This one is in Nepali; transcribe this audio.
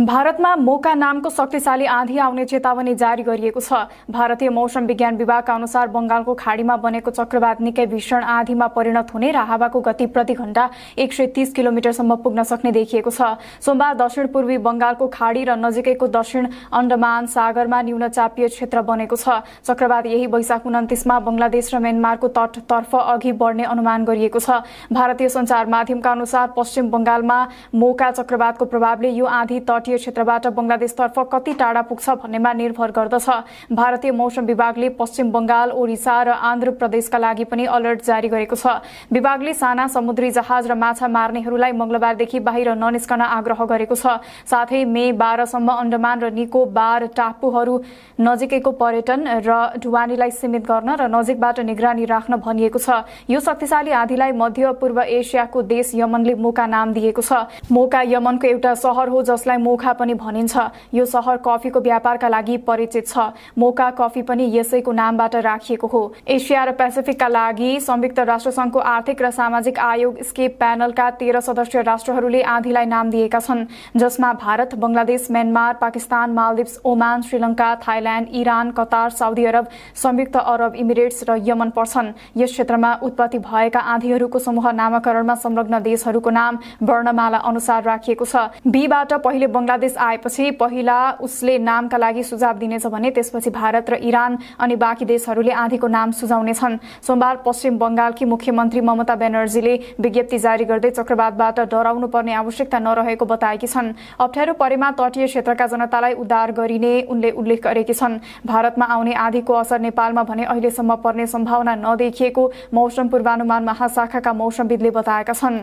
भारतमा मोका नामको शक्तिशाली आँधी आउने चेतावनी जारी गरिएको छ भारतीय मौसम विज्ञान विभागका अनुसार बंगालको खाडीमा बनेको चक्रवात निकै भीषण आँधीमा परिणत हुने र हावाको गति प्रति घण्टा एक सय तीस किलोमिटरसम्म पुग्न सक्ने देखिएको छ सोमबार दक्षिण पूर्वी बंगालको खाडी र नजिकैको दक्षिण अण्डमान सागरमा न्यून चापीय क्षेत्र बनेको छ चक्रवात यही वैशाख उन्तिसमा बंगलादेश र म्यानमारको तटतर्फ अघि बढ्ने अनुमान गरिएको छ भारतीय सञ्चार माध्यमका अनुसार पश्चिम बंगालमा मोका चक्रवातको प्रभावले यो आँधी तट तटीय क्षेत्रबाट बङ्गलादेशतर्फ कति टाढा पुग्छ भन्नेमा निर्भर गर्दछ भारतीय मौसम विभागले पश्चिम बंगाल ओडिसा र आन्ध्र प्रदेशका लागि पनि अलर्ट जारी गरेको छ विभागले साना समुद्री जहाज र माछा मार्नेहरूलाई मंगलबारदेखि बाहिर ननिस्कन आग्रह गरेको छ साथै मे बाह्रसम्म अण्डमान र निकोबार टापुहरू नजिकैको पर्यटन र ढुवानीलाई सीमित गर्न र नजिकबाट निगरानी राख्न भनिएको छ यो शक्तिशाली आधीलाई मध्य पूर्व एसियाको देश यमनले मोका नाम दिएको छ मोका यमनको एउटा शहर हो जसलाई मोखा पनि भनिन्छ यो सहर कफीको व्यापारका लागि परिचित छ मोका कफी पनि यसैको नामबाट राखिएको हो एसिया र पेसिफिकका लागि संयुक्त संघको आर्थिक र सामाजिक आयोग स्केप प्यानलका तेह्र सदस्यीय राष्ट्रहरूले आँधीलाई नाम दिएका छन् जसमा Bharat Bangladesh Myanmar Pakistan Maldives Oman Sri Lanka Thailand Iran Qatar Saudi Arab संयुक्त अरब इमिरेट्स र यमन पर्छन् यस क्षेत्रमा उत्पत्ति भएका आँधीहरूको समूह नामाकरणमा संलग्न देशहरूको नाम वर्णमाला अनुसार राखिएको छ बीबाट पहिले बङ्गलादेश आएपछि पहिला उसले नामका लागि सुझाव दिनेछ भने त्यसपछि भारत र इरान अनि बाँकी देशहरूले आँधीको नाम सुझाउनेछन् सोमबार पश्चिम बंगालकी मुख्यमन्त्री ममता ब्यानर्जीले विज्ञप्ति जारी गर्दै चक्रवातबाट डराउनु पर्ने आवश्यकता नरहेको बताएकी छन् अप्ठ्यारो परेमा तटीय क्षेत्रका जनतालाई उद्धार गरिने उनले उल्लेख गरेकी छन् भारतमा आउने आँधीको असर नेपालमा भने अहिलेसम्म पर्ने सम्भावना नदेखिएको मौसम पूर्वानुमान महाशाखाका मौसमविदले बताएका छन्